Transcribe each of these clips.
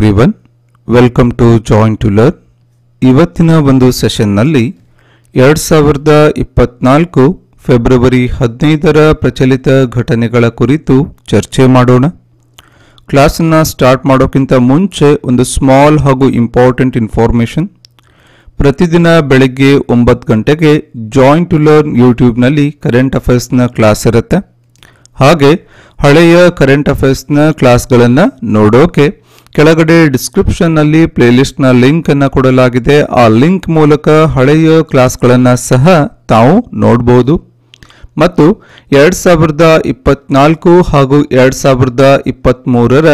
everyone one welcome to Join To Learn ಇವತ್ತಿನ ಒಂದು ಸೆಷನ್ನಲ್ಲಿ ಎರಡು ಸಾವಿರದ ಇಪ್ಪತ್ನಾಲ್ಕು ಫೆಬ್ರವರಿ ಹದಿನೈದರ ಪ್ರಚಲಿತ ಘಟನೆಗಳ ಕುರಿತು ಚರ್ಚೆ ಮಾಡೋಣ ಕ್ಲಾಸನ್ನು ಸ್ಟಾರ್ಟ್ ಮಾಡೋಕ್ಕಿಂತ ಮುಂಚೆ ಒಂದು ಸ್ಮಾಲ್ ಹಾಗೂ ಇಂಪಾರ್ಟೆಂಟ್ ಇನ್ಫಾರ್ಮೇಷನ್ ಪ್ರತಿದಿನ ಬೆಳಗ್ಗೆ ಒಂಬತ್ತು ಗಂಟೆಗೆ ಜಾಯಿನ್ ಟು ಲರ್ನ್ ಯೂಟ್ಯೂಬ್ನಲ್ಲಿ ಕರೆಂಟ್ ಅಫೇರ್ಸ್ನ ಕ್ಲಾಸ್ ಇರುತ್ತೆ ಹಾಗೆ ಹಳೆಯ ಕರೆಂಟ್ ಅಫೇರ್ಸ್ನ ಕ್ಲಾಸ್ಗಳನ್ನು ನೋಡೋಕೆ ಕೆಳಗಡೆ ಡಿಸ್ಕ್ರಿಪ್ಷನ್ನಲ್ಲಿ ಪ್ಲೇಲಿಸ್ಟ್ನ ಲಿಂಕನ್ನು ಕೊಡಲಾಗಿದೆ ಆ ಲಿಂಕ್ ಮೂಲಕ ಹಳೆಯ ಕ್ಲಾಸ್ಗಳನ್ನು ಸಹ ತಾವು ನೋಡಬಹುದು ಮತ್ತು ಎರಡು ಸಾವಿರದ ಇಪ್ಪತ್ನಾಲ್ಕು ಹಾಗೂ ಎರಡು ಸಾವಿರದ ಇಪ್ಪತ್ತ್ಮೂರರ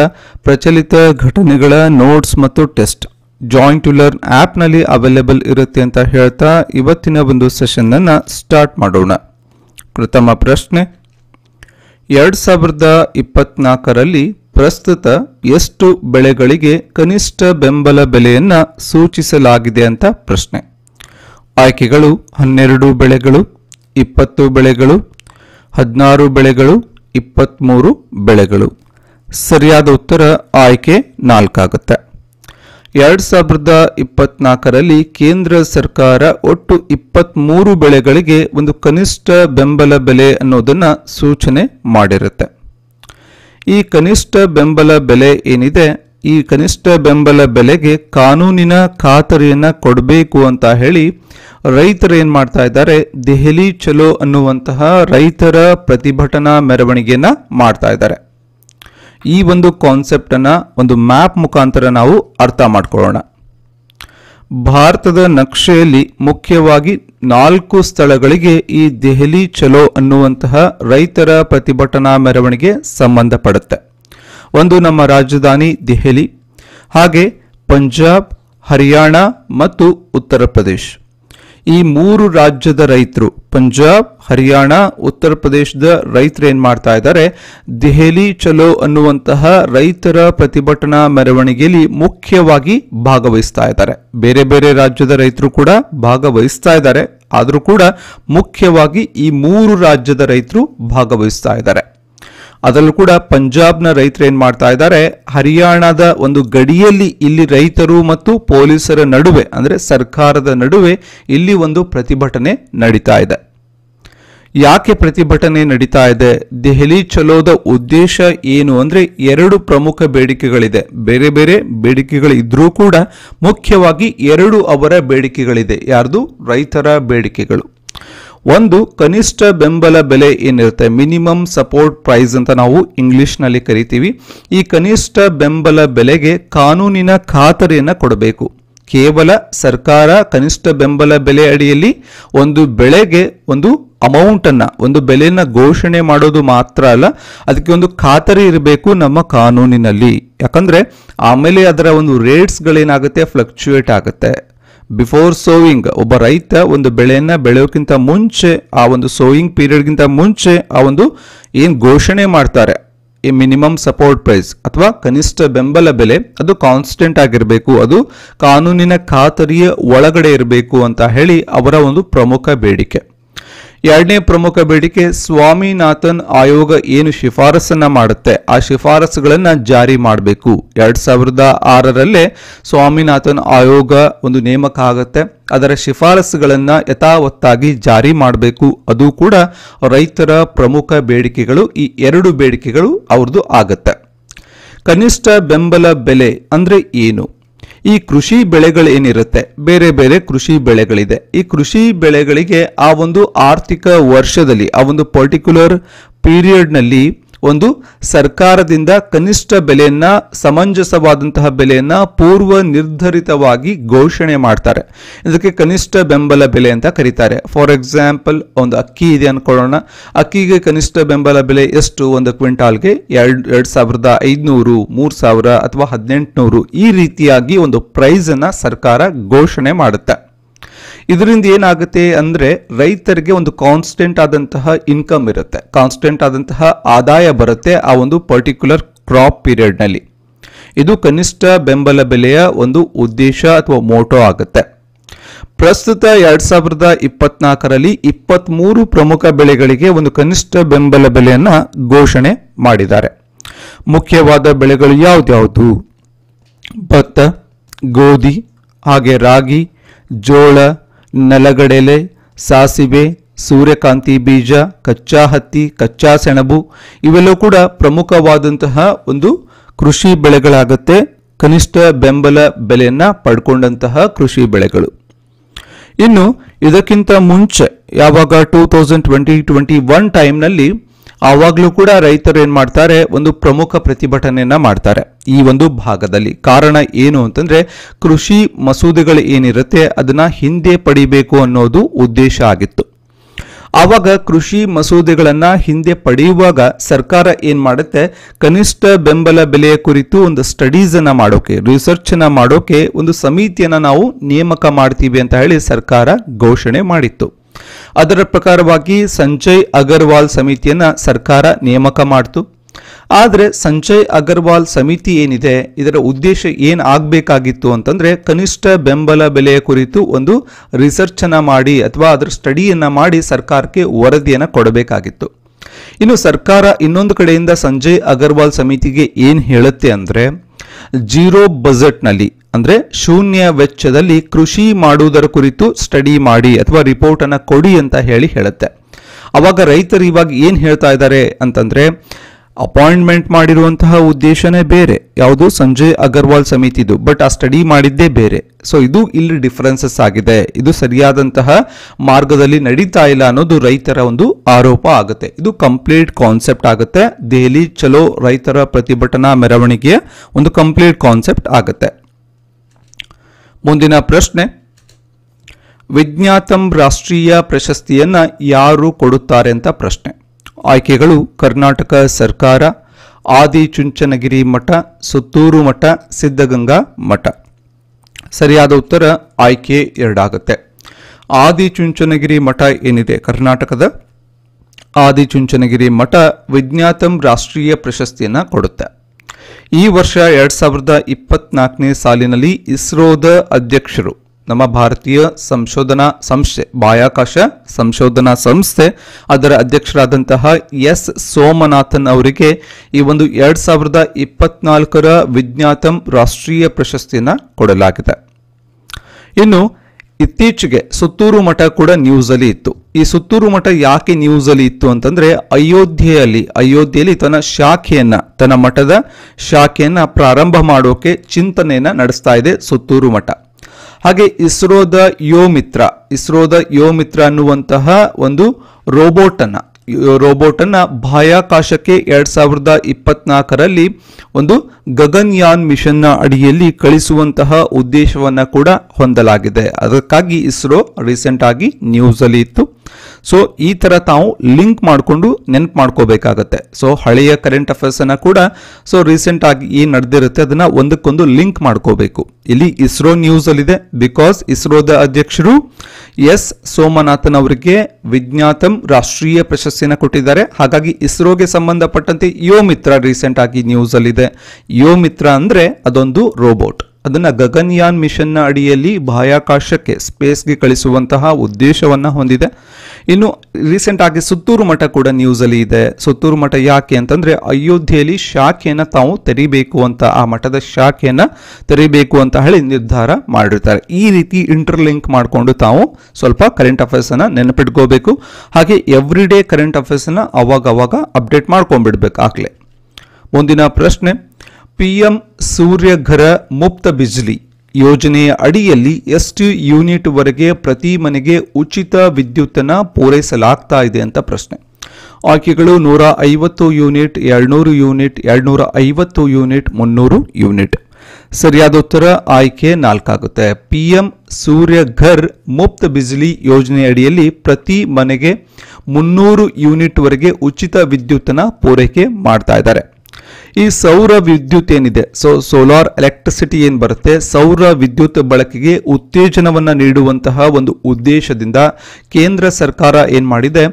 ಪ್ರಚಲಿತ ಘಟನೆಗಳ ನೋಟ್ಸ್ ಮತ್ತು ಟೆಸ್ಟ್ ಜಾಯಿಂಟ್ ಟು ಲರ್ನ್ ಆ್ಯಪ್ನಲ್ಲಿ ಅವೈಲೇಬಲ್ ಇರುತ್ತೆ ಅಂತ ಹೇಳ್ತಾ ಇವತ್ತಿನ ಒಂದು ಸೆಷನ್ನನ್ನು ಸ್ಟಾರ್ಟ್ ಮಾಡೋಣ ಪ್ರಥಮ ಪ್ರಶ್ನೆ ಎರಡು ಸಾವಿರದ ಇಪ್ಪತ್ನಾಲ್ಕರಲ್ಲಿ ಪ್ರಸ್ತುತ ಎಷ್ಟು ಬೆಳೆಗಳಿಗೆ ಕನಿಷ್ಠ ಬೆಂಬಲ ಬೆಲೆಯನ್ನು ಸೂಚಿಸಲಾಗಿದೆ ಅಂತ ಪ್ರಶ್ನೆ ಆಯ್ಕೆಗಳು ಹನ್ನೆರಡು ಬೆಳೆಗಳು ಇಪ್ಪತ್ತು ಬೆಳೆಗಳು ಹದಿನಾರು ಬೆಳೆಗಳು ಇಪ್ಪತ್ತ್ಮೂರು ಬೆಳೆಗಳು ಸರಿಯಾದ ಉತ್ತರ ಆಯ್ಕೆ ನಾಲ್ಕಾಗುತ್ತೆ ಎರಡು ಸಾವಿರದ ಇಪ್ಪತ್ನಾಲ್ಕರಲ್ಲಿ ಕೇಂದ್ರ ಸರ್ಕಾರ ಒಟ್ಟು ಇಪ್ಪತ್ತ್ಮೂರು ಬೆಳೆಗಳಿಗೆ ಒಂದು ಕನಿಷ್ಠ ಬೆಂಬಲ ಬೆಲೆ ಅನ್ನೋದನ್ನು ಸೂಚನೆ ಮಾಡಿರುತ್ತೆ ಈ ಕನಿಷ್ಠ ಬೆಂಬಲ ಬೆಲೆ ಏನಿದೆ ಈ ಕನಿಷ್ಠ ಬೆಂಬಲ ಬೆಲೆಗೆ ಕಾನೂನಿನ ಖಾತರಿಯನ್ನು ಕೊಡಬೇಕು ಅಂತ ಹೇಳಿ ರೈತರು ಏನು ಮಾಡ್ತಾ ಇದ್ದಾರೆ ದೆಹಲಿ ಚಲೋ ಅನ್ನುವಂತಹ ರೈತರ ಪ್ರತಿಭಟನಾ ಮೆರವಣಿಗೆಯನ್ನು ಮಾಡ್ತಾ ಇದ್ದಾರೆ ಈ ಒಂದು ಕಾನ್ಸೆಪ್ಟನ್ನು ಒಂದು ಮ್ಯಾಪ್ ಮುಖಾಂತರ ನಾವು ಅರ್ಥ ಮಾಡ್ಕೊಳ್ಳೋಣ ಭಾರತದ ನಕ್ಷೆಯಲ್ಲಿ ಮುಖ್ಯವಾಗಿ ನಾಲ್ಕು ಸ್ಥಳಗಳಿಗೆ ಈ ದೆಹಲಿ ಚಲೋ ಅನ್ನುವಂತಹ ರೈತರ ಪ್ರತಿಭಟನಾ ಮೆರವಣಿಗೆ ಸಂಬಂಧಪಡುತ್ತೆ ಒಂದು ನಮ್ಮ ರಾಜಧಾನಿ ದೆಹಲಿ ಹಾಗೆ ಪಂಜಾಬ್ ಹರಿಯಾಣ ಮತ್ತು ಉತ್ತರ ಪ್ರದೇಶ್ ಈ ಮೂರು ರಾಜ್ಯದ ರೈತರು ಪಂಜಾಬ್ ಹರಿಯಾಣ ಉತ್ತರ ಪ್ರದೇಶದ ರೈತರು ಏನ್ ಮಾಡ್ತಾ ಇದ್ದಾರೆ ದೆಹಲಿ ಚಲೋ ಅನ್ನುವಂತಹ ರೈತರ ಪ್ರತಿಭಟನಾ ಮೆರವಣಿಗೆಯಲ್ಲಿ ಮುಖ್ಯವಾಗಿ ಭಾಗವಹಿಸ್ತಾ ಇದ್ದಾರೆ ಬೇರೆ ಬೇರೆ ರಾಜ್ಯದ ರೈತರು ಕೂಡ ಭಾಗವಹಿಸ್ತಾ ಇದ್ದಾರೆ ಆದರೂ ಕೂಡ ಮುಖ್ಯವಾಗಿ ಈ ಮೂರು ರಾಜ್ಯದ ರೈತರು ಭಾಗವಹಿಸ್ತಾ ಇದ್ದಾರೆ ಅದರಲ್ಲೂ ಕೂಡ ಪಂಜಾಬ್ನ ರೈತರು ಏನು ಮಾಡ್ತಾ ಇದ್ದಾರೆ ಹರಿಯಾಣದ ಒಂದು ಗಡಿಯಲ್ಲಿ ಇಲ್ಲಿ ರೈತರು ಮತ್ತು ಪೊಲೀಸರ ನಡುವೆ ಅಂದರೆ ಸರ್ಕಾರದ ನಡುವೆ ಇಲ್ಲಿ ಒಂದು ಪ್ರತಿಭಟನೆ ನಡೀತಾ ಇದೆ ಯಾಕೆ ಪ್ರತಿಭಟನೆ ನಡೀತಾ ಇದೆ ದೆಹಲಿ ಚಲೋದ ಉದ್ದೇಶ ಏನು ಅಂದರೆ ಎರಡು ಪ್ರಮುಖ ಬೇಡಿಕೆಗಳಿದೆ ಬೇರೆ ಬೇರೆ ಬೇಡಿಕೆಗಳಿದ್ರೂ ಕೂಡ ಮುಖ್ಯವಾಗಿ ಎರಡು ಅವರ ಬೇಡಿಕೆಗಳಿದೆ ಯಾರ್ದು ರೈತರ ಬೇಡಿಕೆಗಳು ಒಂದು ಕನಿಷ್ಠ ಬೆಂಬಲ ಬೆಲೆ ಏನಿರುತ್ತೆ ಮಿನಿಮಮ್ ಸಪೋರ್ಟ್ ಪ್ರೈಸ್ ಅಂತ ನಾವು ಇಂಗ್ಲಿಷ್ನಲ್ಲಿ ಕರಿತೀವಿ ಈ ಕನಿಷ್ಠ ಬೆಂಬಲ ಬೆಲೆಗೆ ಕಾನೂನಿನ ಖಾತರಿಯನ್ನು ಕೊಡಬೇಕು ಕೇವಲ ಸರ್ಕಾರ ಕನಿಷ್ಠ ಬೆಂಬಲ ಬೆಲೆ ಅಡಿಯಲ್ಲಿ ಒಂದು ಬೆಳೆಗೆ ಒಂದು ಅಮೌಂಟನ್ನು ಒಂದು ಬೆಲೆಯನ್ನು ಘೋಷಣೆ ಮಾಡೋದು ಮಾತ್ರ ಅಲ್ಲ ಅದಕ್ಕೆ ಒಂದು ಖಾತರಿ ಇರಬೇಕು ನಮ್ಮ ಕಾನೂನಿನಲ್ಲಿ ಯಾಕಂದರೆ ಆಮೇಲೆ ಅದರ ಒಂದು ರೇಟ್ಸ್ಗಳೇನಾಗುತ್ತೆ ಫ್ಲಕ್ಚುಯೇಟ್ ಆಗುತ್ತೆ ಬಿಫೋರ್ ಸೋವಿಂಗ್ ಒಬ್ಬ ರೈತ ಒಂದು ಬೆಳೆಯನ್ನು ಬೆಳೆಯೋಕ್ಕಿಂತ ಮುಂಚೆ ಆ ಒಂದು ಸೋಯಿಂಗ್ ಪೀರಿಯಡ್ಗಿಂತ ಮುಂಚೆ ಆ ಒಂದು ಏನು ಘೋಷಣೆ ಮಾಡ್ತಾರೆ ಈ ಮಿನಿಮಮ್ ಸಪೋರ್ಟ್ ಪ್ರೈಸ್ ಅಥವಾ ಕನಿಷ್ಠ ಬೆಂಬಲ ಬೆಲೆ ಅದು ಕಾನ್ಸ್ಟೆಂಟ್ ಆಗಿರಬೇಕು ಅದು ಕಾನೂನಿನ ಖಾತರಿಯ ಒಳಗಡೆ ಇರಬೇಕು ಅಂತ ಹೇಳಿ ಅವರ ಒಂದು ಪ್ರಮುಖ ಬೇಡಿಕೆ ಎರಡನೇ ಪ್ರಮುಖ ಬೇಡಿಕೆ ಸ್ವಾಮಿನಾಥನ್ ಆಯೋಗ ಏನು ಶಿಫಾರಸನ್ನ ಮಾಡುತ್ತೆ ಆ ಶಿಫಾರಸುಗಳನ್ನು ಜಾರಿ ಮಾಡಬೇಕು ಎರಡ್ ಸಾವಿರದ ಆರರಲ್ಲೇ ಸ್ವಾಮಿನಾಥನ್ ಆಯೋಗ ಒಂದು ನೇಮಕ ಆಗುತ್ತೆ ಅದರ ಶಿಫಾರಸುಗಳನ್ನು ಯಥಾವತ್ತಾಗಿ ಜಾರಿ ಮಾಡಬೇಕು ಅದು ಕೂಡ ರೈತರ ಪ್ರಮುಖ ಬೇಡಿಕೆಗಳು ಈ ಎರಡು ಬೇಡಿಕೆಗಳು ಅವ್ರದ್ದು ಆಗತ್ತೆ ಕನಿಷ್ಠ ಬೆಂಬಲ ಬೆಲೆ ಅಂದರೆ ಏನು ಈ ಕೃಷಿ ಬೆಳೆಗಳೇನಿರುತ್ತೆ ಬೇರೆ ಬೇರೆ ಕೃಷಿ ಬೆಳೆಗಳಿದೆ ಈ ಕೃಷಿ ಬೆಳೆಗಳಿಗೆ ಆ ಒಂದು ಆರ್ಥಿಕ ವರ್ಷದಲ್ಲಿ ಆ ಒಂದು ಪರ್ಟಿಕ್ಯುಲರ್ ಪೀರಿಯಡ್ನಲ್ಲಿ ಒಂದು ಸರ್ಕಾರದಿಂದ ಕನಿಷ್ಠ ಬೆಲೆಯನ್ನ ಸಮಂಜಸವಾದಂತಹ ಬೆಲೆಯನ್ನ ಪೂರ್ವ ನಿರ್ಧರಿತವಾಗಿ ಘೋಷಣೆ ಮಾಡ್ತಾರೆ ಇದಕ್ಕೆ ಕನಿಷ್ಠ ಬೆಂಬಲ ಬೆಲೆ ಅಂತ ಕರೀತಾರೆ ಫಾರ್ ಎಕ್ಸಾಂಪಲ್ ಒಂದು ಅಕ್ಕಿ ಇದೆ ಅನ್ಕೊಳ್ಳೋಣ ಅಕ್ಕಿಗೆ ಕನಿಷ್ಠ ಬೆಂಬಲ ಬೆಲೆ ಎಷ್ಟು ಒಂದು ಕ್ವಿಂಟಾಲ್ಗೆ ಎರಡು ಎರಡು ಸಾವಿರದ ಐದುನೂರು ಮೂರು ಸಾವಿರ ಅಥವಾ ಹದಿನೆಂಟುನೂರು ಈ ರೀತಿಯಾಗಿ ಒಂದು ಪ್ರೈಸನ್ನು ಸರ್ಕಾರ ಘೋಷಣೆ ಮಾಡುತ್ತೆ ಇದರಿಂದ ಏನಾಗುತ್ತೆ ಅಂದರೆ ರೈತರಿಗೆ ಒಂದು ಕಾನ್ಸ್ಟೆಂಟ್ ಆದಂತಹ ಇನ್ಕಮ್ ಇರುತ್ತೆ ಕಾನ್ಸ್ಟೆಂಟ್ ಆದಂತಹ ಆದಾಯ ಬರುತ್ತೆ ಆ ಒಂದು ಪರ್ಟಿಕ್ಯುಲರ್ ಕ್ರಾಪ್ ಪೀರಿಯಡ್ನಲ್ಲಿ ಇದು ಕನಿಷ್ಠ ಬೆಂಬಲ ಬೆಲೆಯ ಒಂದು ಉದ್ದೇಶ ಅಥವಾ ಮೋಟೋ ಆಗುತ್ತೆ ಪ್ರಸ್ತುತ ಎರಡ್ ಸಾವಿರದ ಇಪ್ಪತ್ನಾಲ್ಕರಲ್ಲಿ ಮೂರು ಪ್ರಮುಖ ಬೆಳೆಗಳಿಗೆ ಒಂದು ಕನಿಷ್ಠ ಬೆಂಬಲ ಬೆಲೆಯನ್ನು ಘೋಷಣೆ ಮಾಡಿದ್ದಾರೆ ಮುಖ್ಯವಾದ ಬೆಳೆಗಳು ಯಾವುದು ಭತ್ತ ಗೋಧಿ ಹಾಗೆ ರಾಗಿ ಜೋಳ ನೆಲಗಡಲೆ ಸಾಸಿವೆ ಸೂರ್ಯಕಾಂತಿ ಬೀಜ ಕಚ್ಚಾ ಹತ್ತಿ ಕಚ್ಚಾ ಸೆಣಬು ಇವೆಲ್ಲವೂ ಕೂಡ ಪ್ರಮುಖವಾದಂತಹ ಒಂದು ಕೃಷಿ ಬೆಳೆಗಳಾಗುತ್ತೆ ಕನಿಷ್ಠ ಬೆಂಬಲ ಬೆಲೆಯನ್ನ ಪಡ್ಕೊಂಡಂತಹ ಕೃಷಿ ಬೆಳೆಗಳು ಇನ್ನು ಇದಕ್ಕಿಂತ ಮುಂಚೆ ಯಾವಾಗ two thousand twenty twenty one ಟೈಮ್ನಲ್ಲಿ ಆವಾಗಲೂ ಕೂಡ ರೈತರು ಏನು ಮಾಡ್ತಾರೆ ಒಂದು ಪ್ರಮುಖ ಪ್ರತಿಭಟನೆಯನ್ನ ಮಾಡ್ತಾರೆ ಈ ಒಂದು ಭಾಗದಲ್ಲಿ ಕಾರಣ ಏನು ಅಂತಂದ್ರೆ ಕೃಷಿ ಮಸೂದೆಗಳು ಏನಿರುತ್ತೆ ಅದನ್ನ ಹಿಂದೆ ಪಡಿಬೇಕು ಅನ್ನೋದು ಉದ್ದೇಶ ಆಗಿತ್ತು ಆವಾಗ ಕೃಷಿ ಮಸೂದೆಗಳನ್ನು ಹಿಂದೆ ಪಡೆಯುವಾಗ ಸರ್ಕಾರ ಏನು ಮಾಡುತ್ತೆ ಕನಿಷ್ಠ ಬೆಂಬಲ ಬೆಲೆಯ ಕುರಿತು ಒಂದು ಸ್ಟಡೀಸನ್ನು ಮಾಡೋಕೆ ರಿಸರ್ಚನ್ನು ಮಾಡೋಕೆ ಒಂದು ಸಮಿತಿಯನ್ನು ನಾವು ನೇಮಕ ಮಾಡ್ತೀವಿ ಅಂತ ಹೇಳಿ ಸರ್ಕಾರ ಘೋಷಣೆ ಮಾಡಿತ್ತು ಅದರ ಪ್ರಕಾರವಾಗಿ ಸಂಜಯ್ ಅಗರ್ವಾಲ್ ಸಮಿತಿಯನ್ನ ಸರ್ಕಾರ ನೇಮಕ ಮಾಡಿತು ಆದರೆ ಸಂಜಯ್ ಅಗರ್ವಾಲ್ ಸಮಿತಿ ಏನಿದೆ ಇದರ ಉದ್ದೇಶ ಏನು ಆಗಬೇಕಾಗಿತ್ತು ಅಂತಂದರೆ ಕನಿಷ್ಠ ಬೆಂಬಲ ಬೆಲೆಯ ಕುರಿತು ಒಂದು ರಿಸರ್ಚನ್ನು ಮಾಡಿ ಅಥವಾ ಅದರ ಸ್ಟಡಿಯನ್ನು ಮಾಡಿ ಸರ್ಕಾರಕ್ಕೆ ವರದಿಯನ್ನು ಕೊಡಬೇಕಾಗಿತ್ತು ಇನ್ನು ಸರ್ಕಾರ ಇನ್ನೊಂದು ಕಡೆಯಿಂದ ಸಂಜಯ್ ಅಗರ್ವಾಲ್ ಸಮಿತಿಗೆ ಏನು ಹೇಳುತ್ತೆ ಅಂದರೆ ಜೀರೋ ಬಜೆಟ್ನಲ್ಲಿ ಅಂದರೆ ಶೂನ್ಯ ವೆಚ್ಚದಲ್ಲಿ ಕೃಷಿ ಮಾಡುವುದರ ಕುರಿತು ಸ್ಟಡಿ ಮಾಡಿ ಅಥವಾ ರಿಪೋರ್ಟನ್ನು ಕೊಡಿ ಅಂತ ಹೇಳಿ ಹೇಳುತ್ತೆ ಅವಾಗ ರೈತರು ಇವಾಗ ಏನು ಹೇಳ್ತಾ ಇದ್ದಾರೆ ಅಂತಂದರೆ ಅಪಾಯಿಂಟ್ಮೆಂಟ್ ಮಾಡಿರುವಂತಹ ಉದ್ದೇಶನೇ ಬೇರೆ ಯಾವುದು ಸಂಜಯ್ ಅಗರ್ವಾಲ್ ಸಮಿತಿದು ಬಟ್ ಆ ಸ್ಟಡಿ ಮಾಡಿದ್ದೇ ಬೇರೆ ಸೊ ಇದು ಇಲ್ಲಿ ಡಿಫ್ರೆನ್ಸಸ್ ಆಗಿದೆ ಇದು ಸರಿಯಾದಂತಹ ಮಾರ್ಗದಲ್ಲಿ ನಡೀತಾ ಇಲ್ಲ ಅನ್ನೋದು ರೈತರ ಒಂದು ಆರೋಪ ಆಗುತ್ತೆ ಇದು ಕಂಪ್ಲೀಟ್ ಕಾನ್ಸೆಪ್ಟ್ ಆಗುತ್ತೆ ದೆಹಲಿ ಚಲೋ ರೈತರ ಪ್ರತಿಭಟನಾ ಮೆರವಣಿಗೆಯ ಒಂದು ಕಂಪ್ಲೀಟ್ ಕಾನ್ಸೆಪ್ಟ್ ಆಗುತ್ತೆ ಮುಂದಿನ ಪ್ರಶ್ನೆ ವಿಜ್ಞಾತಂ ರಾಷ್ಟ್ರೀಯ ಪ್ರಶಸ್ತಿಯನ್ನು ಯಾರು ಕೊಡುತ್ತಾರೆ ಅಂತ ಪ್ರಶ್ನೆ ಆಯ್ಕೆಗಳು ಕರ್ನಾಟಕ ಸರ್ಕಾರ ಆದಿಚುಂಚನಗಿರಿ ಮಠ ಸುತ್ತೂರು ಮಠ ಸಿದ್ಧಗಂಗಾ ಮಠ ಸರಿಯಾದ ಉತ್ತರ ಆಯ್ಕೆ ಎರಡಾಗುತ್ತೆ ಆದಿಚುಂಚನಗಿರಿ ಮಠ ಏನಿದೆ ಕರ್ನಾಟಕದ ಆದಿಚುಂಚನಗಿರಿ ಮಠ ವಿಜ್ಞಾತಂ ರಾಷ್ಟ್ರೀಯ ಪ್ರಶಸ್ತಿಯನ್ನು ಕೊಡುತ್ತೆ ಈ ವರ್ಷ ಎರಡ್ ಸಾವಿರದ ಇಪ್ಪತ್ನಾಲ್ಕನೇ ಸಾಲಿನಲ್ಲಿ ಇಸ್ರೋದ ಅಧ್ಯಕ್ಷರು ನಮ್ಮ ಭಾರತೀಯ ಸಂಶೋಧನಾ ಸಂಸ್ಥೆ ಬಾಹ್ಯಾಕಾಶ ಸಂಶೋಧನಾ ಸಂಸ್ಥೆ ಅದರ ಅಧ್ಯಕ್ಷರಾದಂತಹ ಎಸ್ ಸೋಮನಾಥನ್ ಅವರಿಗೆ ಈ ಒಂದು ಎರಡ್ ಸಾವಿರದ ಇಪ್ಪತ್ನಾಲ್ಕರ ವಿಜ್ಞಾತಂ ರಾಷ್ಟ್ರೀಯ ಪ್ರಶಸ್ತಿಯನ್ನು ಕೊಡಲಾಗಿದೆ ಇನ್ನು ಇತ್ತೀಚೆಗೆ ಸುತ್ತೂರು ಮಠ ಕೂಡ ನ್ಯೂಸಲ್ಲಿ ಇತ್ತು ಈ ಸುತ್ತೂರು ಮಠ ಯಾಕೆ ನ್ಯೂಸಲ್ಲಿ ಇತ್ತು ಅಂತಂದ್ರೆ ಅಯೋಧ್ಯೆಯಲ್ಲಿ ಅಯೋಧ್ಯೆಯಲ್ಲಿ ತನ್ನ ಶಾಖೆಯನ್ನ ತನ್ನ ಮಠದ ಶಾಖೆಯನ್ನ ಪ್ರಾರಂಭ ಮಾಡೋಕೆ ಚಿಂತನೆಯನ್ನ ನಡೆಸ್ತಾ ಇದೆ ಸುತ್ತೂರು ಮಠ ಹಾಗೆ ಇಸ್ರೋದ ಯೋ ಮಿತ್ರ ಇಸ್ರೋದ ಯೋ ಮಿತ್ರ ಅನ್ನುವಂತಹ ಒಂದು ರೋಬೋಟ್ ಅನ್ನ ಬಾಹ್ಯಾಕಾಶಕ್ಕೆ ಎರಡ್ ಸಾವಿರದ ಇಪ್ಪತ್ನಾಲ್ಕರಲ್ಲಿ ಒಂದು ಗಗನ್ಯಾನ್ ಮಿಷನ್ನ ಅಡಿಯಲ್ಲಿ ಕಳಿಸುವಂತಹ ಉದ್ದೇಶವನ್ನು ಕೂಡ ಹೊಂದಲಾಗಿದೆ ಅದಕ್ಕಾಗಿ ಇಸ್ರೋ ರೀಸೆಂಟ್ ಆಗಿ ನ್ಯೂಸ್ ಇತ್ತು ಸೊ ಈ ಥರ ತಾವು ಲಿಂಕ್ ಮಾಡಿಕೊಂಡು ನೆನಪು ಮಾಡ್ಕೋಬೇಕಾಗತ್ತೆ ಸೊ ಹಳೆಯ ಕರೆಂಟ್ ಅಫೇರ್ಸನ್ನು ಕೂಡ ಸೊ ಆಗಿ ಏನು ನಡೆದಿರುತ್ತೆ ಅದನ್ನ ಒಂದಕ್ಕೊಂದು ಲಿಂಕ್ ಮಾಡ್ಕೋಬೇಕು ಇಲ್ಲಿ ಇಸ್ರೋ ನ್ಯೂಸಲ್ಲಿದೆ ಬಿಕಾಸ್ ಇಸ್ರೋದ ಅಧ್ಯಕ್ಷರು ಎಸ್ ಸೋಮನಾಥನ್ ಅವರಿಗೆ ವಿಜ್ಞಾತಂ ರಾಷ್ಟ್ರೀಯ ಪ್ರಶಸ್ತಿಯನ್ನು ಕೊಟ್ಟಿದ್ದಾರೆ ಹಾಗಾಗಿ ಇಸ್ರೋಗೆ ಸಂಬಂಧಪಟ್ಟಂತೆ ಯೋ ಮಿತ್ರ ರೀಸೆಂಟ್ ಆಗಿ ನ್ಯೂಸಲ್ಲಿದೆ ಯೋ ಮಿತ್ರ ಅಂದರೆ ಅದೊಂದು ರೋಬೋಟ್ ಅದನ್ನು ಗಗನ್ಯಾನ್ ಮಿಷನ್ನ ಅಡಿಯಲ್ಲಿ ಬಾಹ್ಯಾಕಾಶಕ್ಕೆ ಸ್ಪೇಸ್ಗೆ ಕಳಿಸುವಂತಹ ಉದ್ದೇಶವನ್ನು ಹೊಂದಿದೆ ಇನ್ನು ರೀಸೆಂಟ್ ಆಗಿ ಸುತ್ತೂರು ಮಠ ಕೂಡ ನ್ಯೂಸ್ ಅಲ್ಲಿ ಇದೆ ಸುತ್ತೂರು ಮಠ ಯಾಕೆ ಅಂತಂದ್ರೆ ಅಯೋಧ್ಯೆಯಲ್ಲಿ ಶಾಖೆಯನ್ನು ತಾವು ತೆರೀಬೇಕು ಅಂತ ಆ ಮಠದ ಶಾಖೆಯನ್ನು ತೆರೀಬೇಕು ಅಂತ ಹೇಳಿ ನಿರ್ಧಾರ ಮಾಡಿರ್ತಾರೆ ಈ ರೀತಿ ಇಂಟರ್ಲಿಂಕ್ ಮಾಡಿಕೊಂಡು ತಾವು ಸ್ವಲ್ಪ ಕರೆಂಟ್ ಅಫೇರ್ಸ್ ಅನ್ನ ನೆನಪಿಟ್ಕೋಬೇಕು ಹಾಗೆ ಎವ್ರಿ ಡೇ ಕರೆಂಟ್ ಅಫೇರ್ಸ್ ಅನ್ನ ಅವಾಗ ಅವಾಗ ಅಪ್ಡೇಟ್ ಆಗ್ಲೇ ಮುಂದಿನ ಪ್ರಶ್ನೆ ಪಿ ಎಂ ಘರ ಮುಕ್ತ ಬಿಜ್ಲಿ ಯೋಜನೆಯ ಅಡಿಯಲ್ಲಿ ಎಷ್ಟು ಯೂನಿಟ್ ವರೆಗೆ ಪ್ರತಿ ಮನೆಗೆ ಉಚಿತ ವಿದ್ಯುತ್ತನ್ನು ಪೂರೈಸಲಾಗ್ತಾ ಇದೆ ಅಂತ ಪ್ರಶ್ನೆ ಆಯ್ಕೆಗಳು ನೂರ ಐವತ್ತು ಯೂನಿಟ್ ಎರಡ್ನೂರು ಯೂನಿಟ್ ಎರಡ್ನೂರ ಐವತ್ತು ಯೂನಿಟ್ ಮುನ್ನೂರು ಯೂನಿಟ್ ಸರಿಯಾದ ಉತ್ತರ ಆಯ್ಕೆ ನಾಲ್ಕಾಗುತ್ತೆ ಪಿ ಎಂ ಸೂರ್ಯ ಘರ್ ಮುಫ್ತ ಬಿಜ್ಲಿ ಯೋಜನೆ ಅಡಿಯಲ್ಲಿ ಪ್ರತಿ ಮನೆಗೆ ಮುನ್ನೂರು ಯೂನಿಟ್ವರೆಗೆ ಉಚಿತ ವಿದ್ಯುತ್ತನ್ನು ಪೂರೈಕೆ ಮಾಡ್ತಾ ಇದ್ದಾರೆ ಈ ಸೌರ ವಿದ್ಯುತ್ ಏನಿದೆ ಸೊ ಸೋಲಾರ್ ಎಲೆಕ್ಟ್ರಿಸಿಟಿ ಏನು ಬರುತ್ತೆ ಸೌರ ವಿದ್ಯುತ್ ಬಳಕೆಗೆ ಉತ್ತೇಜನವನ್ನು ನೀಡುವಂತಹ ಒಂದು ಉದ್ದೇಶದಿಂದ ಕೇಂದ್ರ ಸರ್ಕಾರ ಏನು ಮಾಡಿದೆ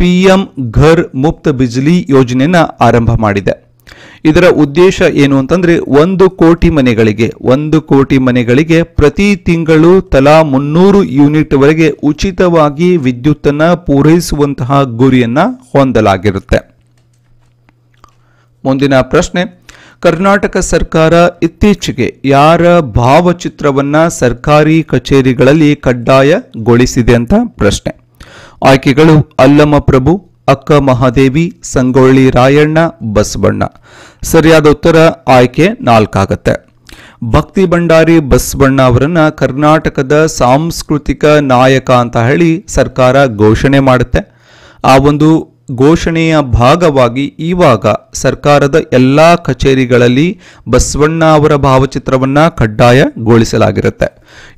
ಪಿ ಎಂ ಘರ್ ಮುಕ್ತ ಬಿಜ್ಲಿ ಯೋಜನೆಯನ್ನ ಆರಂಭ ಮಾಡಿದೆ ಇದರ ಉದ್ದೇಶ ಏನು ಅಂತಂದ್ರೆ ಒಂದು ಕೋಟಿ ಮನೆಗಳಿಗೆ ಒಂದು ಕೋಟಿ ಮನೆಗಳಿಗೆ ಪ್ರತಿ ತಿಂಗಳು ತಲಾ ಮುನ್ನೂರು ಯೂನಿಟ್ ವರೆಗೆ ಉಚಿತವಾಗಿ ವಿದ್ಯುತ್ತನ್ನು ಪೂರೈಸುವಂತಹ ಗುರಿಯನ್ನು ಹೊಂದಲಾಗಿರುತ್ತೆ ಮುಂದಿನ ಪ್ರಶ್ನೆ ಕರ್ನಾಟಕ ಸರ್ಕಾರ ಇತ್ತೀಚೆಗೆ ಯಾರ ಭಾವಚಿತ್ರವನ್ನ ಸರ್ಕಾರಿ ಕಚೇರಿಗಳಲ್ಲಿ ಕಡ್ಡಾಯಗೊಳಿಸಿದೆ ಅಂತ ಪ್ರಶ್ನೆ ಆಯ್ಕೆಗಳು ಅಲ್ಲಮ್ಮ ಪ್ರಭು ಅಕ್ಕ ಮಹಾದೇವಿ ಸಂಗೊಳ್ಳಿ ರಾಯಣ್ಣ ಬಸವಣ್ಣ ಸರಿಯಾದ ಉತ್ತರ ಆಯ್ಕೆ ನಾಲ್ಕಾಗತ್ತೆ ಭಕ್ತಿ ಭಂಡಾರಿ ಬಸವಣ್ಣ ಅವರನ್ನ ಕರ್ನಾಟಕದ ಸಾಂಸ್ಕೃತಿಕ ನಾಯಕ ಅಂತ ಹೇಳಿ ಸರ್ಕಾರ ಘೋಷಣೆ ಮಾಡುತ್ತೆ ಆ ಒಂದು ಘೋಷಣೆಯ ಭಾಗವಾಗಿ ಈವಾಗ ಸರ್ಕಾರದ ಎಲ್ಲ ಕಚೇರಿಗಳಲ್ಲಿ ಬಸವಣ್ಣ ಅವರ ಭಾವಚಿತ್ರವನ್ನು ಕಡ್ಡಾಯಗೊಳಿಸಲಾಗಿರುತ್ತೆ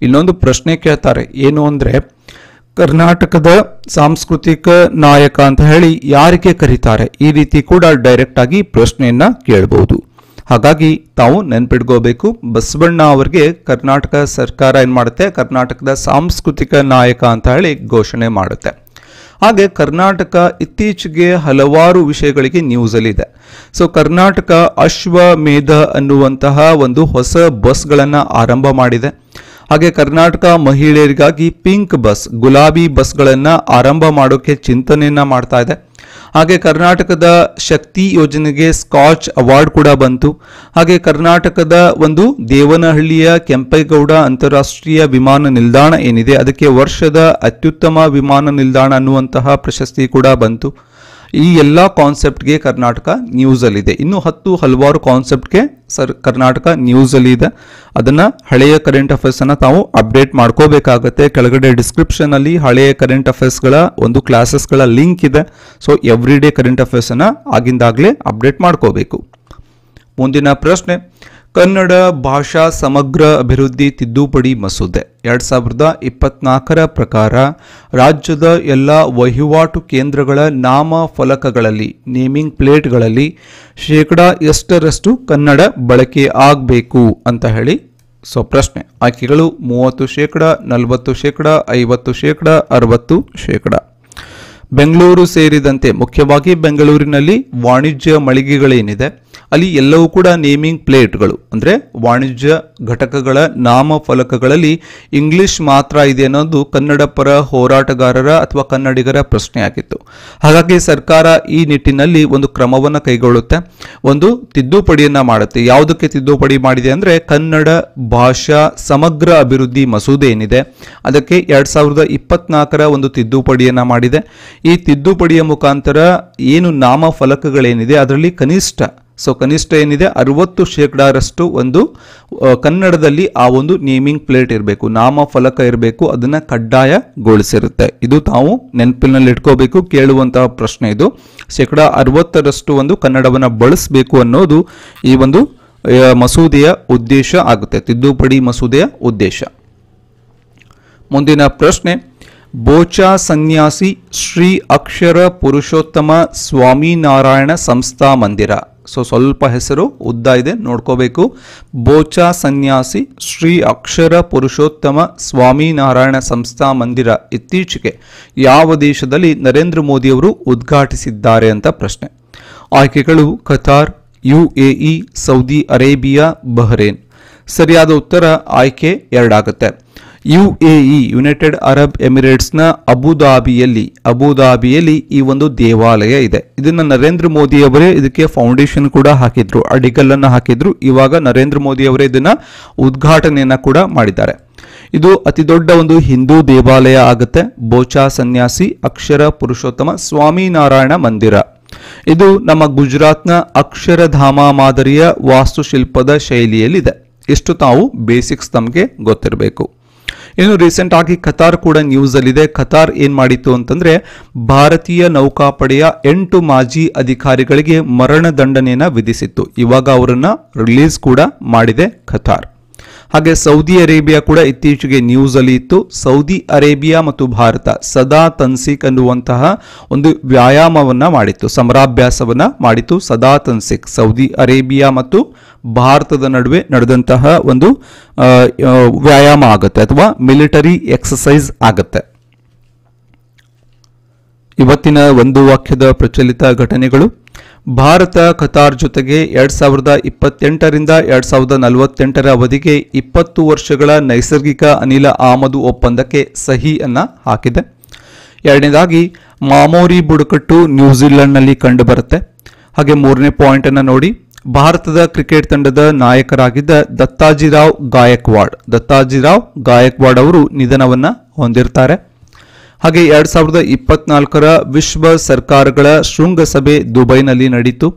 ಇನ್ನೊಂದು ಪ್ರಶ್ನೆ ಕೇಳ್ತಾರೆ ಏನು ಅಂದರೆ ಕರ್ನಾಟಕದ ಸಾಂಸ್ಕೃತಿಕ ನಾಯಕ ಅಂತ ಹೇಳಿ ಯಾರಿಗೆ ಕರೀತಾರೆ ಈ ರೀತಿ ಕೂಡ ಡೈರೆಕ್ಟ್ ಆಗಿ ಪ್ರಶ್ನೆಯನ್ನ ಕೇಳಬಹುದು ಹಾಗಾಗಿ ತಾವು ನೆನ್ಪಿಟ್ಕೋಬೇಕು ಬಸವಣ್ಣ ಅವರಿಗೆ ಕರ್ನಾಟಕ ಸರ್ಕಾರ ಏನು ಮಾಡುತ್ತೆ ಕರ್ನಾಟಕದ ಸಾಂಸ್ಕೃತಿಕ ನಾಯಕ ಅಂತ ಹೇಳಿ ಘೋಷಣೆ ಮಾಡುತ್ತೆ ಹಾಗೆ ಕರ್ನಾಟಕ ಇತ್ತೀಚೆಗೆ ಹಲವಾರು ವಿಷಯಗಳಿಗೆ ನ್ಯೂಸಲ್ಲಿದೆ ಸೊ ಕರ್ನಾಟಕ ಅಶ್ವಮೇಧ ಅನ್ನುವಂತಹ ಒಂದು ಹೊಸ ಬಸ್ಗಳನ್ನು ಆರಂಭ ಮಾಡಿದೆ ಹಾಗೆ ಕರ್ನಾಟಕ ಮಹಿಳೆಯರಿಗಾಗಿ ಪಿಂಕ್ ಬಸ್ ಗುಲಾಬಿ ಬಸ್ಗಳನ್ನು ಆರಂಭ ಮಾಡೋಕ್ಕೆ ಚಿಂತನೆಯನ್ನು ಮಾಡ್ತಾ ಇದೆ ಹಾಗೆ ಕರ್ನಾಟಕದ ಶಕ್ತಿ ಯೋಜನೆಗೆ ಸ್ಕಾಚ್ ಅವಾರ್ಡ್ ಕೂಡ ಬಂತು ಹಾಗೆ ಕರ್ನಾಟಕದ ಒಂದು ದೇವನಹಳ್ಳಿಯ ಕೆಂಪೇಗೌಡ ಅಂತಾರಾಷ್ಟ್ರೀಯ ವಿಮಾನ ನಿಲ್ದಾಣ ಏನಿದೆ ಅದಕ್ಕೆ ವರ್ಷದ ಅತ್ಯುತ್ತಮ ವಿಮಾನ ನಿಲ್ದಾಣ ಅನ್ನುವಂತಹ ಪ್ರಶಸ್ತಿ ಕೂಡ ಬಂತು ಈ ಎಲ್ಲ ಕಾನ್ಸೆಪ್ಟ್ಗೆ ಕರ್ನಾಟಕ ಇದೆ ಇನ್ನು ಹತ್ತು ಹಲವಾರು ಕಾನ್ಸೆಪ್ಟ್ಗೆ ಸರ್ ಕರ್ನಾಟಕ ನ್ಯೂಸಲ್ಲಿ ಇದೆ ಅದನ್ನು ಹಳೆಯ ಕರೆಂಟ್ ಅಫೇರ್ಸನ್ನು ತಾವು ಅಪ್ಡೇಟ್ ಮಾಡ್ಕೋಬೇಕಾಗತ್ತೆ ಕೆಳಗಡೆ ಡಿಸ್ಕ್ರಿಪ್ಷನಲ್ಲಿ ಹಳೆಯ ಕರೆಂಟ್ ಅಫೇರ್ಸ್ಗಳ ಒಂದು ಕ್ಲಾಸಸ್ಗಳ ಲಿಂಕ್ ಇದೆ ಸೊ ಎವ್ರಿ ಡೇ ಕರೆಂಟ್ ಅಫೇರ್ಸನ್ನು ಆಗಿಂದಾಗಲೇ ಅಪ್ಡೇಟ್ ಮಾಡ್ಕೋಬೇಕು ಮುಂದಿನ ಪ್ರಶ್ನೆ ಕನ್ನಡ ಭಾಷಾ ಸಮಗ್ರ ಅಭಿವೃದ್ಧಿ ತಿದ್ದುಪಡಿ ಮಸೂದೆ ಎರಡು ಸಾವಿರದ ಇಪ್ಪತ್ನಾಲ್ಕರ ಪ್ರಕಾರ ರಾಜ್ಯದ ಎಲ್ಲ ವಹಿವಾಟು ಕೇಂದ್ರಗಳ ನಾಮ ಫಲಕಗಳಲ್ಲಿ ನೇಮಿಂಗ್ ಪ್ಲೇಟ್ಗಳಲ್ಲಿ ಶೇಕಡ ಎಷ್ಟರಷ್ಟು ಕನ್ನಡ ಬಳಕೆ ಆಗಬೇಕು ಅಂತ ಹೇಳಿ ಸೊ ಪ್ರಶ್ನೆ ಆಯ್ಕೆಗಳು ಮೂವತ್ತು ಶೇಕಡ ನಲವತ್ತು ಶೇಕಡ ಐವತ್ತು ಶೇಕಡ ಅರವತ್ತು ಶೇಕಡ ಬೆಂಗಳೂರು ಸೇರಿದಂತೆ ಮುಖ್ಯವಾಗಿ ಬೆಂಗಳೂರಿನಲ್ಲಿ ವಾಣಿಜ್ಯ ಮಳಿಗೆಗಳೇನಿದೆ ಅಲ್ಲಿ ಎಲ್ಲವೂ ಕೂಡ ನೇಮಿಂಗ್ ಪ್ಲೇಟ್ಗಳು ಅಂದರೆ ವಾಣಿಜ್ಯ ಘಟಕಗಳ ನಾಮ ಫಲಕಗಳಲ್ಲಿ ಇಂಗ್ಲಿಷ್ ಮಾತ್ರ ಇದೆ ಅನ್ನೋದು ಕನ್ನಡ ಪರ ಹೋರಾಟಗಾರರ ಅಥವಾ ಕನ್ನಡಿಗರ ಪ್ರಶ್ನೆ ಆಗಿತ್ತು ಹಾಗಾಗಿ ಸರ್ಕಾರ ಈ ನಿಟ್ಟಿನಲ್ಲಿ ಒಂದು ಕ್ರಮವನ್ನು ಕೈಗೊಳ್ಳುತ್ತೆ ಒಂದು ತಿದ್ದುಪಡಿಯನ್ನು ಮಾಡುತ್ತೆ ಯಾವುದಕ್ಕೆ ತಿದ್ದುಪಡಿ ಮಾಡಿದೆ ಅಂದರೆ ಕನ್ನಡ ಭಾಷಾ ಸಮಗ್ರ ಅಭಿವೃದ್ಧಿ ಮಸೂದೆ ಏನಿದೆ ಅದಕ್ಕೆ ಎರಡು ಸಾವಿರದ ಇಪ್ಪತ್ನಾಲ್ಕರ ಒಂದು ತಿದ್ದುಪಡಿಯನ್ನು ಮಾಡಿದೆ ಈ ತಿದ್ದುಪಡಿಯ ಮುಖಾಂತರ ಏನು ನಾಮ ಫಲಕಗಳೇನಿದೆ ಅದರಲ್ಲಿ ಕನಿಷ್ಠ ಸೊ ಕನಿಷ್ಠ ಏನಿದೆ ಅರವತ್ತು ಶೇಕಡಾರಷ್ಟು ಒಂದು ಕನ್ನಡದಲ್ಲಿ ಆ ಒಂದು ನೇಮಿಂಗ್ ಪ್ಲೇಟ್ ಇರಬೇಕು ನಾಮ ಫಲಕ ಇರಬೇಕು ಅದನ್ನು ಕಡ್ಡಾಯಗೊಳಿಸಿರುತ್ತೆ ಇದು ತಾವು ನೆನಪಿನಲ್ಲಿ ಇಟ್ಕೋಬೇಕು ಕೇಳುವಂತಹ ಪ್ರಶ್ನೆ ಇದು ಶೇಕಡಾ ಅರವತ್ತರಷ್ಟು ಒಂದು ಕನ್ನಡವನ್ನು ಬಳಸಬೇಕು ಅನ್ನೋದು ಈ ಒಂದು ಮಸೂದೆಯ ಉದ್ದೇಶ ಆಗುತ್ತೆ ತಿದ್ದುಪಡಿ ಮಸೂದೆಯ ಉದ್ದೇಶ ಮುಂದಿನ ಪ್ರಶ್ನೆ ಬೋಚಾ ಸನ್ಯಾಸಿ ಶ್ರೀ ಅಕ್ಷರ ಪುರುಷೋತ್ತಮ ಸ್ವಾಮಿನಾರಾಯಣ ಸಂಸ್ಥಾ ಮಂದಿರ ಸೊ ಸ್ವಲ್ಪ ಹೆಸರು ಉದ್ದ ಇದೆ ನೋಡ್ಕೋಬೇಕು ಬೋಚಾ ಸನ್ಯಾಸಿ ಶ್ರೀ ಅಕ್ಷರ ಪುರುಷೋತ್ತಮ ಸ್ವಾಮಿನಾರಾಯಣ ಸಂಸ್ಥಾ ಮಂದಿರ ಇತ್ತೀಚೆಗೆ ಯಾವ ದೇಶದಲ್ಲಿ ನರೇಂದ್ರ ಮೋದಿಯವರು ಉದ್ಘಾಟಿಸಿದ್ದಾರೆ ಅಂತ ಪ್ರಶ್ನೆ ಆಯ್ಕೆಗಳು Qatar U A E Saudi Arabia Bahrain ಸರಿಯಾದ ಉತ್ತರ ಆಯ್ಕೆ ಎರಡಾಗುತ್ತೆ ಇ ಯುನೈಟೆಡ್ ಅರಬ್ ಎಮಿರೇಟ್ಸ್ನ ಅಬುಧಾಬಿಯಲ್ಲಿ ಅಬುಧಾಬಿಯಲ್ಲಿ ಈ ಒಂದು ದೇವಾಲಯ ಇದೆ ಇದನ್ನು ನರೇಂದ್ರ ಮೋದಿ ಅವರೇ ಇದಕ್ಕೆ ಫೌಂಡೇಶನ್ ಕೂಡ ಹಾಕಿದ್ರು ಅಡಿಗಲ್ಲನ್ನು ಹಾಕಿದ್ರು ಇವಾಗ ನರೇಂದ್ರ ಮೋದಿ ಅವರೇ ಇದನ್ನ ಉದ್ಘಾಟನೆಯನ್ನು ಕೂಡ ಮಾಡಿದ್ದಾರೆ ಇದು ಅತಿ ದೊಡ್ಡ ಒಂದು ಹಿಂದೂ ದೇವಾಲಯ ಆಗುತ್ತೆ ಬೋಚಾ ಸನ್ಯಾಸಿ ಅಕ್ಷರ ಪುರುಷೋತ್ತಮ ಸ್ವಾಮಿನಾರಾಯಣ ಮಂದಿರ ಇದು ನಮ್ಮ ಗುಜರಾತ್ನ ಅಕ್ಷರಧಾಮ ಮಾದರಿಯ ವಾಸ್ತುಶಿಲ್ಪದ ಶೈಲಿಯಲ್ಲಿದೆ ಇಷ್ಟು ತಾವು ಬೇಸಿಕ್ಸ್ ತಮಗೆ ಗೊತ್ತಿರಬೇಕು ಇನ್ನು ರೀಸೆಂಟ್ ಆಗಿ ಕತಾರ್ ಕೂಡ ನ್ಯೂಸ್ ಅಲ್ಲಿದೆ ಕತಾರ್ ಏನ್ ಮಾಡಿತ್ತು ಅಂತಂದ್ರೆ ಭಾರತೀಯ ನೌಕಾಪಡೆಯ ಎಂಟು ಮಾಜಿ ಅಧಿಕಾರಿಗಳಿಗೆ ಮರಣ ದಂಡನೆಯನ್ನ ವಿಧಿಸಿತ್ತು ಇವಾಗ ಅವರನ್ನ ರಿಲೀಸ್ ಕೂಡ ಮಾಡಿದೆ ಖತಾರ್ ಹಾಗೆ ಸೌದಿ ಅರೇಬಿಯಾ ಕೂಡ ಇತ್ತೀಚೆಗೆ ನ್ಯೂಸ್ ಅಲ್ಲಿ ಇತ್ತು ಸೌದಿ ಅರೇಬಿಯಾ ಮತ್ತು ಭಾರತ ಸದಾ ತನ್ಸಿಕ್ ಅನ್ನುವಂತಹ ಒಂದು ವ್ಯಾಯಾಮವನ್ನ ಮಾಡಿತ್ತು ಸಮರಾಭ್ಯಾಸವನ್ನ ಮಾಡಿತ್ತು ಸದಾ ತನ್ಸಿಕ್ ಸೌದಿ ಅರೇಬಿಯಾ ಮತ್ತು ಭಾರತದ ನಡುವೆ ನಡೆದಂತಹ ಒಂದು ವ್ಯಾಯಾಮ ಆಗುತ್ತೆ ಅಥವಾ ಮಿಲಿಟರಿ ಎಕ್ಸಸೈಸ್ ಆಗುತ್ತೆ ಇವತ್ತಿನ ಒಂದು ವಾಕ್ಯದ ಪ್ರಚಲಿತ ಘಟನೆಗಳು ಭಾರತ ಕತಾರ್ ಜೊತೆಗೆ ಎರಡು ಸಾವಿರದ ಇಪ್ಪತ್ತೆಂಟರಿಂದ ಎರಡು ಸಾವಿರದ ನಲವತ್ತೆಂಟರ ಅವಧಿಗೆ ಇಪ್ಪತ್ತು ವರ್ಷಗಳ ನೈಸರ್ಗಿಕ ಅನಿಲ ಆಮದು ಒಪ್ಪಂದಕ್ಕೆ ಸಹಿಯನ್ನು ಹಾಕಿದೆ ಎರಡನೇದಾಗಿ ಮಾಮೋರಿ ಬುಡಕಟ್ಟು ನ್ಯೂಜಿಲೆಂಡ್ನಲ್ಲಿ ಕಂಡುಬರುತ್ತೆ ಹಾಗೆ ಮೂರನೇ ಪಾಯಿಂಟನ್ನು ನೋಡಿ ಭಾರತದ ಕ್ರಿಕೆಟ್ ತಂಡದ ನಾಯಕರಾಗಿದ್ದ ದತ್ತಾಜಿರಾವ್ ಗಾಯಕ್ವಾಡ್ ದತ್ತಾಜಿರಾವ್ ಗಾಯಕ್ವಾಡ್ ಅವರು ನಿಧನವನ್ನು ಹೊಂದಿರ್ತಾರೆ ಹಾಗೆ ಎರಡ್ ಸಾವಿರದ ಇಪ್ಪತ್ನಾಲ್ಕರ ವಿಶ್ವ ಸರ್ಕಾರಗಳ ಶೃಂಗಸಭೆ ದುಬೈನಲ್ಲಿ ನಡೆಯಿತು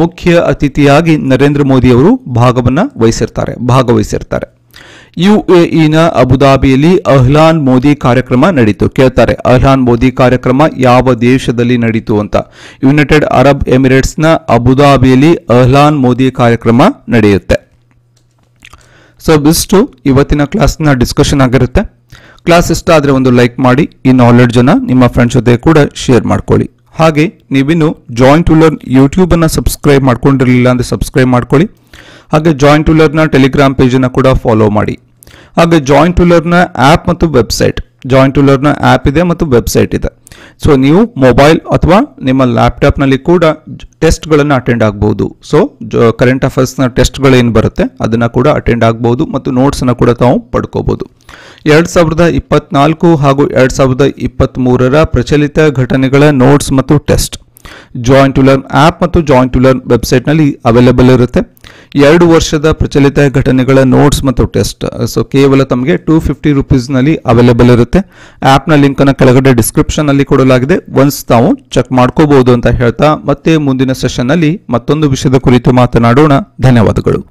ಮುಖ್ಯ ಅತಿಥಿಯಾಗಿ ನರೇಂದ್ರ ಮೋದಿ ಅವರು ಭಾಗವನ್ನು ವಹಿಸಿರ್ತಾರೆ ಭಾಗವಹಿಸಿರ್ತಾರೆ ಯುಎಇನ ಅಬುದಾಬಿಯಲ್ಲಿ ಅಹ್ಲಾನ್ ಮೋದಿ ಕಾರ್ಯಕ್ರಮ ನಡೀತು ಕೇಳ್ತಾರೆ ಅಹ್ಲಾನ್ ಮೋದಿ ಕಾರ್ಯಕ್ರಮ ಯಾವ ದೇಶದಲ್ಲಿ ನಡೀತು ಅಂತ ಯುನೈಟೆಡ್ ಅರಬ್ ಎಮಿರೇಟ್ಸ್ನ ಅಬುದಾಬಿಯಲ್ಲಿ ಅಹ್ಲಾನ್ ಮೋದಿ ಕಾರ್ಯಕ್ರಮ ನಡೆಯುತ್ತೆ ಸೊ ಇಷ್ಟು ಇವತ್ತಿನ ಕ್ಲಾಸ್ನ ಡಿಸ್ಕಷನ್ ಆಗಿರುತ್ತೆ ಕ್ಲಾಸ್ ಇಷ್ಟ ಆದರೆ ಒಂದು ಲೈಕ್ ಮಾಡಿ ಈ ನಾಲೆಡ್ಜನ್ನು ನಿಮ್ಮ ಫ್ರೆಂಡ್ಸ್ ಜೊತೆ ಕೂಡ ಶೇರ್ ಮಾಡ್ಕೊಳ್ಳಿ ಹಾಗೆ ನೀವಿನ್ನು ಜಾಯಿಂಟ್ ಲರ್ನ್ ಯೂಟ್ಯೂಬನ್ನು ಸಬ್ಸ್ಕ್ರೈಬ್ ಮಾಡ್ಕೊಂಡಿರಲಿಲ್ಲ ಅಂದರೆ ಸಬ್ಸ್ಕ್ರೈಬ್ ಮಾಡ್ಕೊಳ್ಳಿ ಹಾಗೆ ಜಾಯಿಂಟ್ ಲರ್ನ ಟೆಲಿಗ್ರಾಮ್ ಪೇಜನ್ನು ಕೂಡ ಫಾಲೋ ಮಾಡಿ ಹಾಗೆ ಜಾಯಿಂಟ್ ಲರ್ನ ಆ್ಯಪ್ ಮತ್ತು website Join To Learn app ಇದೆ ಮತ್ತು ವೆಬ್ಸೈಟ್ ಇದೆ ಸೊ ನೀವು ಮೊಬೈಲ್ ಅಥವಾ ನಿಮ್ಮ ಲ್ಯಾಪ್ಟಾಪ್ನಲ್ಲಿ ಕೂಡ ಟೆಸ್ಟ್ಗಳನ್ನು ಅಟೆಂಡ್ ಆಗ್ಬೋದು ಸೊ ಕರೆಂಟ್ ಅಫೇರ್ಸ್ನ ಟೆಸ್ಟ್ಗಳೇನು ಬರುತ್ತೆ ಅದನ್ನು ಕೂಡ ಅಟೆಂಡ್ ಆಗ್ಬೋದು ಮತ್ತು ನೋಟ್ಸನ್ನು ಕೂಡ ತಾವು ಪಡ್ಕೋಬೋದು ಎರಡು ಸಾವಿರದ ಇಪ್ಪತ್ನಾಲ್ಕು ಹಾಗೂ ಎರಡು ಸಾವಿರದ ಇಪ್ಪತ್ತ್ಮೂರರ ಪ್ರಚಲಿತ ಘಟನೆಗಳ ನೋಟ್ಸ್ ಮತ್ತು test Join To Learn app ಮತ್ತು ಜಾಯಿಂಟ್ ಟು ಲರ್ನ್ ವೆಬ್ಸೈಟ್ನಲ್ಲಿ ಅವೈಲೇಬಲ್ ಇರುತ್ತೆ ಎರಡು ವರ್ಷದ ಪ್ರಚಲಿತ ಘಟನೆಗಳ ನೋಟ್ಸ್ ಮತ್ತು ಟೆಸ್ಟ್ ಸೊ ಕೇವಲ ತಮಗೆ ಟೂ ಫಿಫ್ಟಿ ರುಪೀಸ್ನಲ್ಲಿ ಅವೈಲೇಬಲ್ ಇರುತ್ತೆ ಆ್ಯಪ್ನ ಲಿಂಕನ್ನು ಕೆಳಗಡೆ ಡಿಸ್ಕ್ರಿಪ್ಷನ್ನಲ್ಲಿ ಕೊಡಲಾಗಿದೆ ಒನ್ಸ್ ತಾವು ಚೆಕ್ ಮಾಡ್ಕೋಬಹುದು ಅಂತ ಹೇಳ್ತಾ ಮತ್ತೆ ಮುಂದಿನ ಸೆಷನ್ನಲ್ಲಿ ಮತ್ತೊಂದು ವಿಷಯದ ಕುರಿತು ಮಾತನಾಡೋಣ ಧನ್ಯವಾದಗಳು